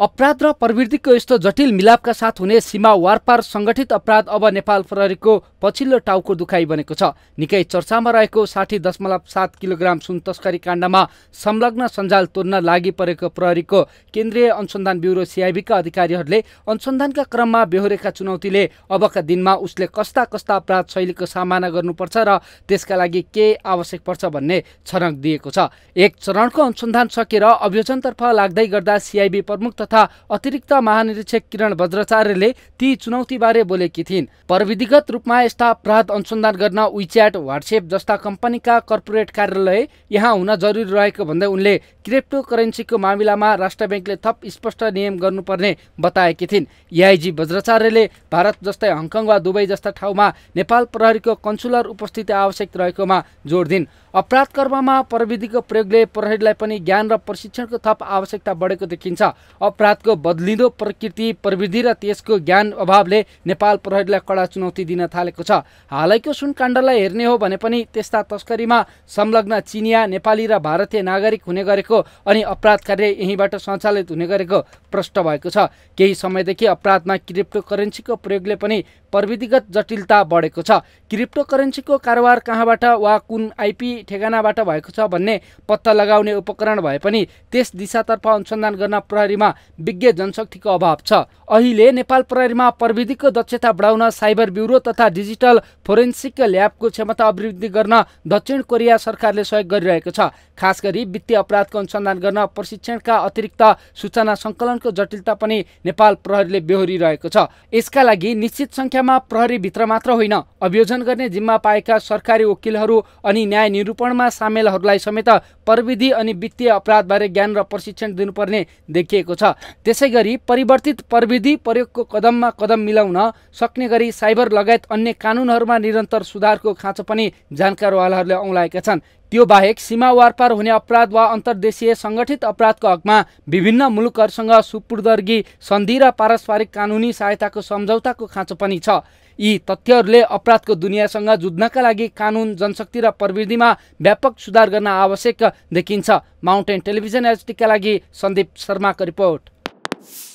अपराध र प्रवृत्तिको यस्तो जटिल मिलापका साथ हुने सीमा वारपार सङ्गठित अपराध अब नेपाल प्रहरीको पछिल्लो टाउको दुखाइ बनेको छ निकै चर्चामा रहेको साठी दशमलव सात किलोग्राम सुन तस्करी काण्डमा संलग्न सञ्जाल तोड्न लागि परेको प्रहरीको केन्द्रीय अनुसन्धान ब्युरो सिआइबीका अधिकारीहरूले अनुसन्धानका क्रममा बेहोरेका चुनौतीले अबका दिनमा उसले कस्ता कस्ता अपराध शैलीको सामना गर्नुपर्छ र त्यसका लागि के आवश्यक पर्छ भन्ने छनक दिएको छ एक चरणको अनुसन्धान सकेर अभियोजनतर्फ लाग्दै गर्दा सिआइबी प्रमुख तथा अतिरिक्त महानिरीक्षक किरण भद्राचार्यले ती चुनौतीबारे बोलेकी थिइन् प्रविधिगत रूपमा यस्ता अपराध अनुसन्धान गर्न विच्याट वाट्सएप जस्ता कम्पनीका कर्पोरेट कार्यालय यहाँ हुन जरुरी रहेको भन्दै उनले क्रिप्टो करेन्सीको मामिलामा राष्ट्र ब्याङ्कले थप स्पष्ट नियम गर्नुपर्ने बताएकी थिइन् एआइजी भद्राचार्यले भारत जस्तै हङकङ वा दुबई जस्ता ठाउँमा नेपाल प्रहरीको कन्सुलर उपस्थिति आवश्यक रहेकोमा जोड दिन् अपराध कर्ममा प्रविधिको प्रयोगले प्रहरीलाई पनि ज्ञान र प्रशिक्षणको थप आवश्यकता बढेको देखिन्छ अपराधको बदलिँदो प्रकृति प्रविधि र त्यसको ज्ञान अभावले नेपाल प्रहरीलाई कडा चुनौती दिन थालेको छ हालैको सुनकाण्डलाई हेर्ने हो भने पनि त्यस्ता तस्करीमा संलग्न चिनिया नेपाली र भारतीय नागरिक हुने गरेको अनि अपराध कार्य यहीँबाट सञ्चालित हुने गरेको प्रष्ट भएको छ केही समयदेखि अपराधमा क्रिप्टो करेन्सीको प्रयोगले पनि प्रविधिगत जटिलता बढेको छ क्रिप्टो करेन्सीको कारोबार कहाँबाट वा कुन आइपी ठेगानाबाट भएको छ भन्ने पत्ता लगाउने उपकरण भए पनि त्यस दिशातर्फ अनुसन्धान गर्न प्रहरीमा विज्ञ जनशक्तिको अभाव छ अहिले नेपाल प्रहरीमा प्रविधिको दक्षता बढाउन साइबर ब्युरो तथा डिजिटल फोरेन्सिक ल्याबको क्षमता अभिवृद्धि गर्न दक्षिण कोरिया सरकारले सहयोग गरिरहेको छ खास गरी वित्तीय अपराधको अनुसन्धान गर्न प्रशिक्षणका अतिरिक्त सूचना सङ्कलनको जटिलता पनि नेपाल प्रहरीले बेहोरिरहेको छ यसका लागि निश्चित सङ्ख्यामा प्रहरीभित्र मात्र होइन अभियोजन गर्ने जिम्मा पाएका सरकारी वकिलहरू अनि न्याय निरूपणमा सामेलहरूलाई समेत प्रविधि अनि वित्तीय अपराधबारे ज्ञान र प्रशिक्षण दिनुपर्ने देखिएको छ त्यसै गरी परिवर्तित प्रविधि प्रयोगको कदममा कदम मिलाउन सक्ने गरी साइबर लगायत अन्य कानुनहरूमा निरन्तर सुधारको खाँचो पनि जानकारवालाहरूले औँलाएका छन् त्यो बाहेक सीमा वारपार हुने अपराध वा अन्तर्देशीय सङ्गठित अपराधको हकमा विभिन्न मुलुकहरूसँग सुपुर्दर्गी सन्धि र पारस्परिक कानुनी सहायताको सम्झौताको खाँचो पनि छ यी तथ्यहरूले अपराधको दुनियाँसँग जुझ्नका लागि कानुन जनशक्ति र प्रविधिमा व्यापक सुधार गर्न आवश्यक देखिन्छ माउन्टेन टेलिभिजन एचडीका लागि सन्दीप शर्माको रिपोर्ट